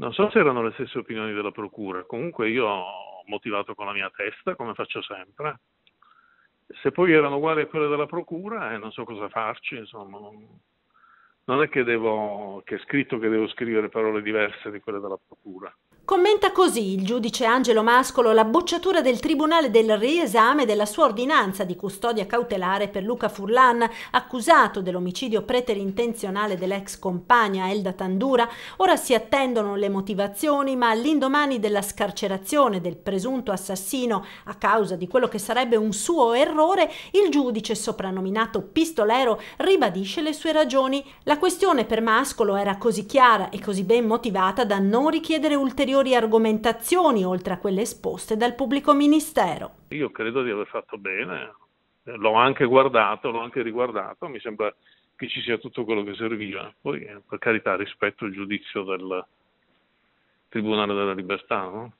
Non so se erano le stesse opinioni della Procura, comunque io ho motivato con la mia testa, come faccio sempre. Se poi erano uguali a quelle della Procura, eh, non so cosa farci, insomma. Non non è che, devo, che è scritto che devo scrivere parole diverse di quelle della procura. Commenta così il giudice Angelo Mascolo la bocciatura del Tribunale del riesame della sua ordinanza di custodia cautelare per Luca Furlan, accusato dell'omicidio preterintenzionale dell'ex compagna Elda Tandura. Ora si attendono le motivazioni, ma all'indomani della scarcerazione del presunto assassino a causa di quello che sarebbe un suo errore, il giudice, soprannominato Pistolero, ribadisce le sue ragioni. La questione per Mascolo era così chiara e così ben motivata da non richiedere ulteriori argomentazioni oltre a quelle esposte dal pubblico ministero. Io credo di aver fatto bene, l'ho anche guardato, l'ho anche riguardato, mi sembra che ci sia tutto quello che serviva. Poi, eh, per carità, rispetto il giudizio del Tribunale della Libertà, no?